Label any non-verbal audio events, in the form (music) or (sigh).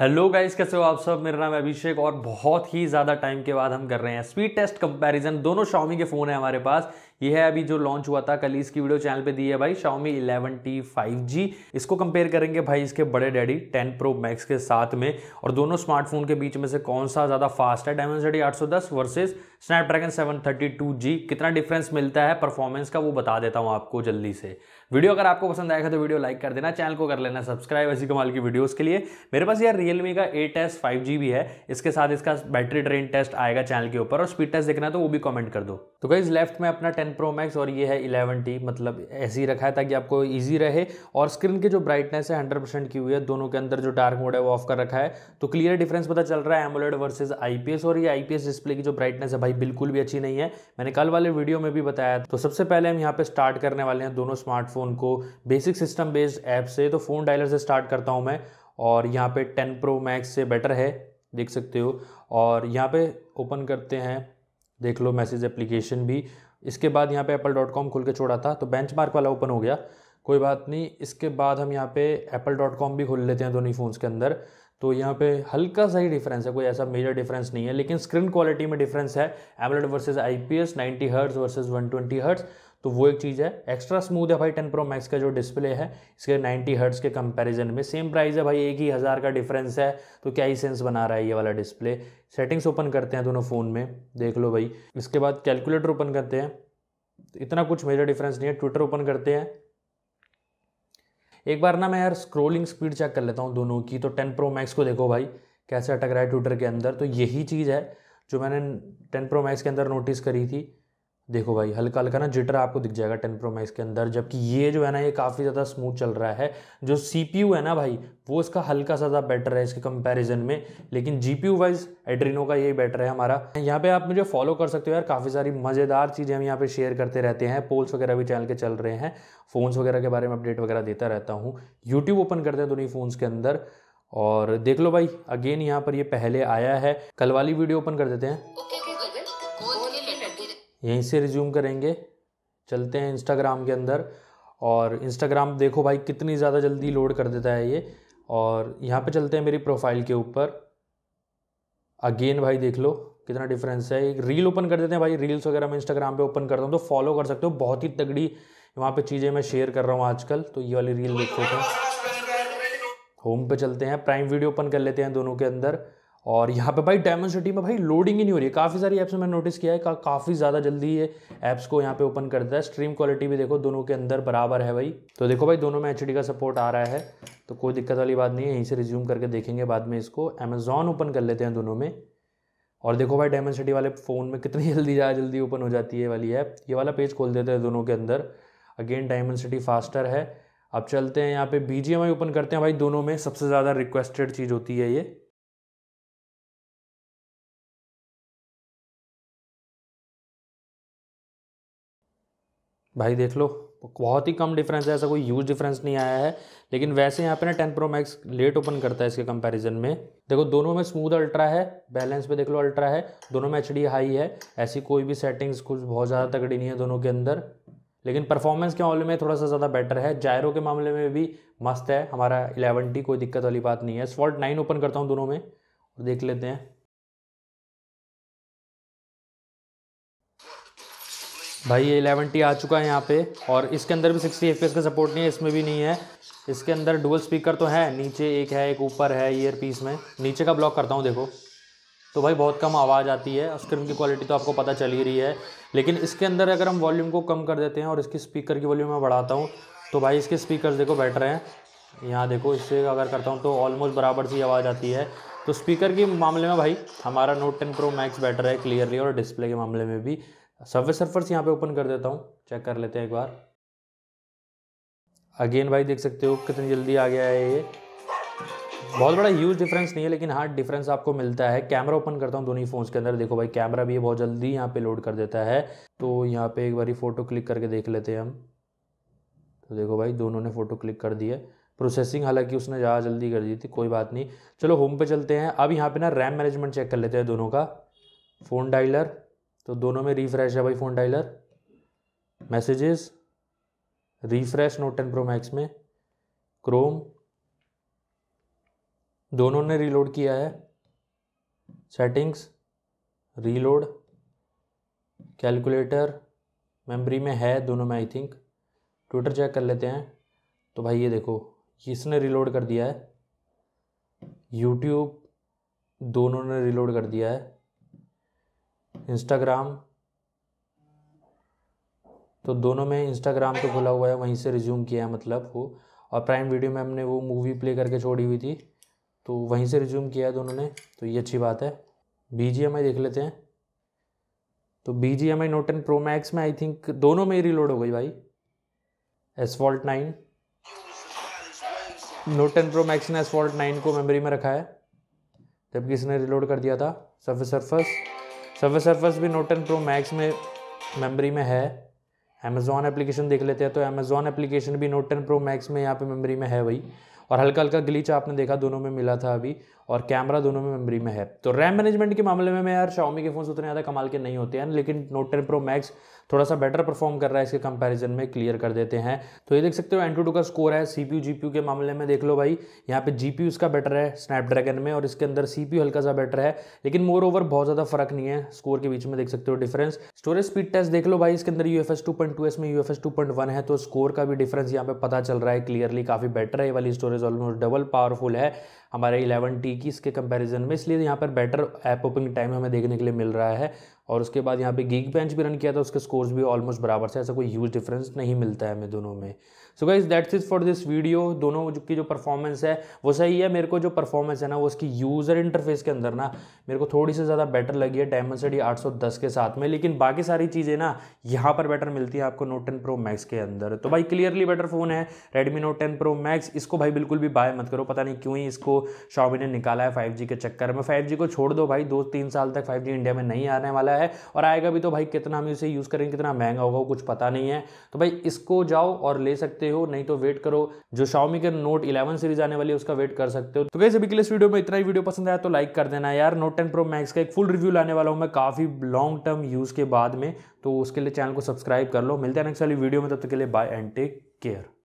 hello guys कैसे हो आप सब मेरा नाम अभिषेक और बहुत ही ज़्यादा टाइम के बाद हम कर रहे हैं स्पीड टेस्ट कंपैरिजन दोनों शॉमी के फ़ोन है हमारे पास ये है अभी जो लॉन्च हुआ था कल इसकी वीडियो चैनल पे दी है भाई Xiaomi 11T 5G इसको कंपेयर करेंगे भाई इसके बड़े डैडी 10 Pro Max के साथ में और दोनों स्मार्टफोन के बीच में से कौन सा ज़्यादा फास्ट है डायमेंसिटी 810 वर्सेस स्नैपड्रैगन 732G कितना डिफरेंस मिलता है परफॉर्मेंस का वो बता देता हूँ आपको जल्दी से वीडियो अगर आपको पसंद आएगा तो वीडियो लाइक कर देना चैनल को कर लेना सब्सक्राइब ऐसी कमाल की वीडियोस के लिए मेरे पास यार रियलमी का एट एस फाइव जी भी है इसके साथ इसका बैटरी ड्रेन टेस्ट आएगा चैनल के ऊपर और स्पीड टेस्ट देखना तो वो भी कमेंट कर दो तो गाइज लेफ्ट में अपना टेन टेन प्रो मैक्स और ये है इलेवन टी मतलब ऐसे ही रखा है ताकि आपको ईजी रहे और स्क्रीन की जो ब्राइटनेस है हंड्रेड परसेंट की हुई है दोनों के अंदर जो डार्क मोड है वो ऑफ कर रखा है तो क्लियर डिफरेंस पता चल रहा है एमोलेड वर्सेज आईपीएस और ये आईपीएस डिस्प्ले की जो ब्राइटनेस है भाई बिल्कुल भी अच्छी नहीं है मैंने कल वाले वीडियो में भी बताया तो सबसे पहले हम यहाँ पे स्टार्ट करने वाले हैं दोनों स्मार्टफोन को बेसिक सिस्टम बेस्ड ऐप से तो फ़ोन डायलर से स्टार्ट करता हूँ मैं और यहाँ पे टेन प्रो मैक्स से बेटर है देख सकते हो और यहाँ पे ओपन करते हैं देख लो मैसेज एप्लीकेशन भी इसके बाद यहाँ पे एप्पल डॉट कॉम खुल के छोड़ा था तो बेंच मार्क वाला ओपन हो गया कोई बात नहीं इसके बाद हम यहाँ पे एप्पल डॉट कॉम भी खोल लेते हैं दोनों ही फ़ोन्स के अंदर तो यहाँ पे हल्का सा ही डिफरेंस है कोई ऐसा मेजर डिफरेंस नहीं है लेकिन स्क्रीन क्वालिटी में डिफरेंस है AMOLED versus I P S ninety hertz versus one twenty hertz तो वो एक चीज़ है एक्स्ट्रा स्मूथ है भाई टेन प्रो मैक्स का जो डिस्प्ले है इसके 90 हर्ट्स के कंपैरिजन में सेम प्राइस है भाई एक ही हज़ार का डिफरेंस है तो क्या ही सेंस बना रहा है ये वाला डिस्प्ले सेटिंग्स ओपन करते हैं दोनों फ़ोन में देख लो भाई इसके बाद कैलकुलेटर ओपन करते हैं इतना कुछ मेजर डिफरेंस नहीं है ट्विटर ओपन करते हैं एक बार ना मैं यार स्क्रोलिंग स्पीड चेक कर लेता हूँ दोनों की तो टेन प्रो मैक्स को देखो भाई कैसे अटक रहा है ट्विटर के अंदर तो यही चीज़ है जो मैंने टेन प्रो मैक्स के अंदर नोटिस करी थी देखो भाई हल्का हल्का ना जिटर आपको दिख जाएगा टेन प्रो मैक्स के अंदर जबकि ये जो है ना ये काफ़ी ज़्यादा स्मूथ चल रहा है जो सी है ना भाई वो इसका हल्का सा ज़्यादा बेटर है इसके कंपैरिजन में लेकिन जी पी वाइज एड्रीनो का ये बेटर है हमारा यहाँ पे आप मुझे फॉलो कर सकते हो यार काफ़ी सारी मज़ेदार चीज़ें हम यहाँ पे शेयर करते रहते हैं पोल्स वगैरह भी चैनल के चल रहे हैं फ़ोन्स वगैरह के बारे में अपडेट वगैरह देता रहता हूँ यूट्यूब ओपन करते हैं दोनों फ़ोन्स के अंदर और देख लो भाई अगेन यहाँ पर ये पहले आया है कल वाली वीडियो ओपन कर देते हैं यहीं से रिज्यूम करेंगे चलते हैं इंस्टाग्राम के अंदर और इंस्टाग्राम देखो भाई कितनी ज़्यादा जल्दी लोड कर देता है ये और यहाँ पे चलते हैं मेरी प्रोफाइल के ऊपर अगेन भाई देख लो कितना डिफरेंस है एक रील ओपन कर देते हैं भाई रील्स वगैरह मैं इंस्टाग्राम पे ओपन करता हूँ तो फॉलो कर सकते हो बहुत ही तगड़ी वहाँ पे चीज़ें मैं शेयर कर रहा हूँ आजकल तो ये वाली रील देख सकते हैं होम पे चलते हैं प्राइम वीडियो ओपन कर लेते हैं दोनों के अंदर और यहाँ पे भाई डायमंड सिटी में भाई लोडिंग ही नहीं हो रही है काफ़ी सारी ऐप्स में मैंने नोटिस किया है का, काफ़ी ज़्यादा जल्दी ये ऐप्स को यहाँ पे ओपन करता है स्ट्रीम क्वालिटी भी देखो दोनों के अंदर बराबर है भाई तो देखो भाई दोनों में एच का सपोर्ट आ रहा है तो कोई दिक्कत वाली बात नहीं है यहीं से रिज्यूम करके देखेंगे बाद में इसको अमेजोन ओपन कर लेते हैं दोनों में और देखो भाई डायमंड सिटी वाले फ़ोन में कितनी (laughs) जल्दी ज़्यादा जल्दी ओपन हो जाती है वाली ऐप ये वाला पेज खोल देते हैं दोनों के अंदर अगेन डायमंड सिटी फास्टर है अब चलते हैं यहाँ पे बी ओपन करते हैं भाई दोनों में सबसे ज़्यादा रिक्वेस्टेड चीज़ होती है ये भाई देख लो बहुत ही कम डिफरेंस है ऐसा कोई यूज डिफरेंस नहीं आया है लेकिन वैसे यहाँ पे ना ten Pro Max late open करता है इसके कंपैरिजन में देखो दोनों में स्मूथ अल्ट्रा है बैलेंस पे देख लो अल्ट्रा है दोनों में एच हाई है ऐसी कोई भी सेटिंग्स कुछ बहुत ज़्यादा तगड़ी नहीं है दोनों के अंदर लेकिन परफॉर्मेंस के मामले में थोड़ा सा ज़्यादा बेटर है जायरो के मामले में भी मस्त है हमारा इलेवन टी कोई दिक्कत वाली बात नहीं है स्वॉल्ट नाइन ओपन करता हूँ दोनों में देख लेते हैं भाई ये एलेवन टी आ चुका है यहाँ पे और इसके अंदर भी सिक्सटी एफ का सपोर्ट नहीं है इसमें भी नहीं है इसके अंदर डुअल स्पीकर तो है नीचे एक है एक ऊपर है ईयर पीस में नीचे का ब्लॉक करता हूँ देखो तो भाई बहुत कम आवाज़ आती है स्क्रीन की क्वालिटी तो आपको पता चल ही रही है लेकिन इसके अंदर अगर हम वॉल्यूम को कम कर देते हैं और इसकी स्पीकर की वॉल्यूम मैं बढ़ाता हूँ तो भाई इसके स्पीकर देखो बेटर हैं यहाँ देखो इससे अगर करता हूँ तो ऑलमोस्ट बराबर सी आवाज़ आती है तो स्पीकर के मामले में भाई हमारा Note ten Pro Max better है क्लियरली और डिस्प्ले के मामले में भी सर्वे सर्फर्स यहाँ पे ओपन कर देता हूँ चेक कर लेते हैं एक बार अगेन भाई देख सकते हो कितनी जल्दी आ गया है ये बहुत बड़ा ह्यूज डिफरेंस नहीं है लेकिन हाँ डिफरेंस आपको मिलता है कैमरा ओपन करता हूँ दोनों ही फ़ोन्स के अंदर देखो भाई कैमरा भी बहुत जल्दी यहाँ पे लोड कर देता है तो यहाँ पे एक बार फ़ोटो क्लिक करके देख लेते हैं हम तो देखो भाई दोनों ने फ़ोटो क्लिक कर दी है प्रोसेसिंग हालांकि उसने ज़्यादा जल्दी कर दी थी कोई बात नहीं चलो होम पे चलते हैं अब यहाँ पे ना रैम मैनेजमेंट चेक कर लेते हैं दोनों का फ़ोन डाइलर तो दोनों में रिफ्रेश है भाई phone dialer messages refresh Note ten Pro Max में क्रोम दोनों ने रीलोड किया है सेटिंग्स रीलोड कैलकुलेटर मेमोरी में है दोनों में आई थिंक ट्विटर चेक कर लेते हैं तो भाई ये देखो इसने रीलोड कर दिया है यूट्यूब दोनों ने रीलोड कर दिया है इंस्टाग्राम तो दोनों में इंस्टाग्राम तो खुला हुआ है वहीं से रिज्यूम किया है मतलब वो और प्राइम वीडियो में हमने वो मूवी प्ले करके छोड़ी हुई थी तो वहीं से रिज्यूम किया है दोनों ने तो ये अच्छी बात है बी जी एम आई देख लेते हैं तो B G M I Note ten Pro Max में आई थिंक दोनों में ही रिलोड हो गई भाई Asphalt nine Note ten Pro Max ने एसफॉल्ट नाइन को मेमोरी में रखा है जबकि इसने रिलोड कर दिया था सर्फस सर्फस सर्फेस सर्फस भी नोट टेन प्रो मैक्स में मेमोरी में है अमेजोन एप्लीकेशन देख लेते हैं तो अमेजोन एप्लीकेशन भी नोट टेन प्रो मैक्स में यहाँ पे मेमोरी में है वही और हल्का हल्का ग्लीच आपने देखा दोनों में मिला था अभी और कैमरा दोनों में मेमोरी में है तो रैम मैनेजमेंट के मामले में मैं यार शाओमी के फ़ोन उतने ज़्यादा कमाल के नहीं होते हैं लेकिन नोट टेन प्रो मैक्स थोड़ा सा बेटर परफॉर्म कर रहा है इसके कंपैरिजन में क्लियर कर देते हैं तो ये देख सकते हो एंटू टू का स्कोर है सी पी के मामले में देख लो भाई यहाँ पे जी पी उसका बेटर है स्नैपड्रैगन में और इसके अंदर सी हल्का सा बेटर है लेकिन मोर ओवर बहुत ज़्यादा फर्क नहीं है स्कोर के बीच में देख सकते हो डिफरेंस स्टोरेज स्पीड टेस्ट देख लो भाई इसके अंदर U F S two point two S में U F S two point one है तो स्कोर का भी डिफरेंस यहाँ पे पता चल रहा है क्लियरली काफ़ी बेटर है ये वाली स्टोरेज ऑलमोस्ट डबल पावरफुल है हमारे 11t की इसके कंपैरिजन में इसलिए यहाँ पर बेटर ऐप ओपनिंग टाइम हमें देखने के लिए मिल रहा है और उसके बाद यहाँ पे गीक बेंच भी रन किया था उसके स्कोर्स भी ऑलमोस्ट बराबर से ऐसा कोई ह्यूज डिफरेंस नहीं मिलता है हमें दोनों में so guys that's is for this video दोनों की जो परफॉर्मेंस है वो सही है मेरे को जो परफॉर्मेंस है ना वो उसकी यूज़र इंटरफेस के अंदर ना मेरे को थोड़ी सी ज़्यादा बेटर लगी है डायमंड सिटी दस के साथ में लेकिन बाकी सारी चीज़ें ना यहाँ पर बेटर मिलती हैं आपको नोट टेन प्रो मैक्स के अंदर तो भाई क्लियरली बेटर फ़ोन है Redmi Note ten Pro Max इसको भाई बिल्कुल भी बाय मत करो पता नहीं क्यों ही इसको शॉमी ने निकाला है फाइव के चक्कर में फाइव को छोड़ दो भाई दो तीन साल तक फाइव इंडिया में नहीं आने वाला है रहा है और आएगा भी तो भाई कितना हम इसे यूज़ करेंगे कितना महंगा होगा कुछ पता नहीं है तो भाई इसको जाओ और ले सकते हो नहीं तो वेट करो जो शाओमी के नोट इलेवन सीरीज आने वाली है उसका वेट कर सकते हो तो कैसे भी के लिए इस वीडियो में इतना ही वीडियो पसंद आया तो लाइक कर देना यार नोट टेन प्रो मैक्स का एक फुल रिव्यू लाने वाला हूँ मैं काफ़ी लॉन्ग टर्म यूज़ के बाद में तो उसके लिए चैनल को सब्सक्राइब कर लो मिलते हैं नेक्स्ट वाली वीडियो में तब तक के लिए बाय एंड टेक केयर